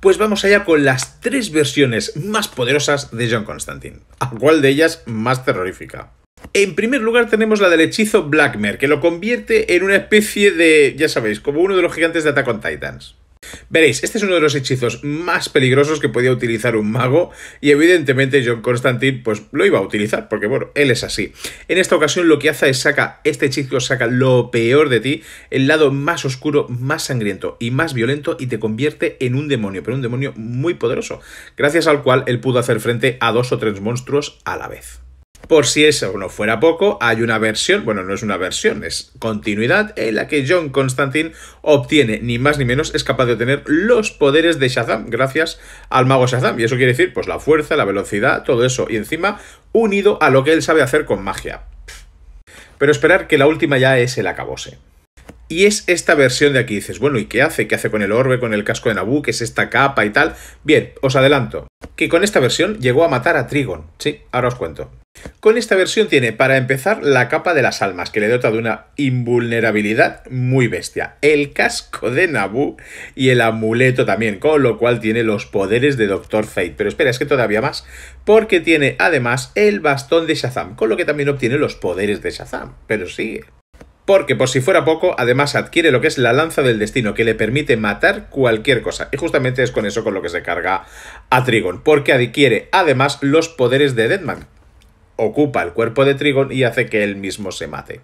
Pues vamos allá con las tres versiones más poderosas de John Constantine. ¿A cuál de ellas más terrorífica? En primer lugar tenemos la del hechizo Blackmer, que lo convierte en una especie de, ya sabéis, como uno de los gigantes de Attack on Titans. Veréis, este es uno de los hechizos más peligrosos que podía utilizar un mago y evidentemente John Constantine pues lo iba a utilizar porque bueno, él es así. En esta ocasión lo que hace es saca, este hechizo saca lo peor de ti, el lado más oscuro, más sangriento y más violento y te convierte en un demonio, pero un demonio muy poderoso, gracias al cual él pudo hacer frente a dos o tres monstruos a la vez. Por si eso no fuera poco, hay una versión, bueno, no es una versión, es continuidad en la que John Constantine obtiene, ni más ni menos, es capaz de obtener los poderes de Shazam gracias al mago Shazam. Y eso quiere decir, pues la fuerza, la velocidad, todo eso. Y encima, unido a lo que él sabe hacer con magia. Pero esperar que la última ya es el acabose. Y es esta versión de aquí. Dices, bueno, ¿y qué hace? ¿Qué hace con el orbe, con el casco de Nabú, que es esta capa y tal? Bien, os adelanto. Que con esta versión llegó a matar a Trigon. Sí, ahora os cuento. Con esta versión tiene para empezar la capa de las almas, que le dota de una invulnerabilidad muy bestia, el casco de Nabu y el amuleto también, con lo cual tiene los poderes de Doctor Fate. Pero espera, es que todavía más, porque tiene además el bastón de Shazam, con lo que también obtiene los poderes de Shazam. Pero sigue. Porque por si fuera poco, además adquiere lo que es la lanza del destino, que le permite matar cualquier cosa. Y justamente es con eso con lo que se carga a Trigon, porque adquiere además los poderes de Deadman, ocupa el cuerpo de Trigon y hace que él mismo se mate.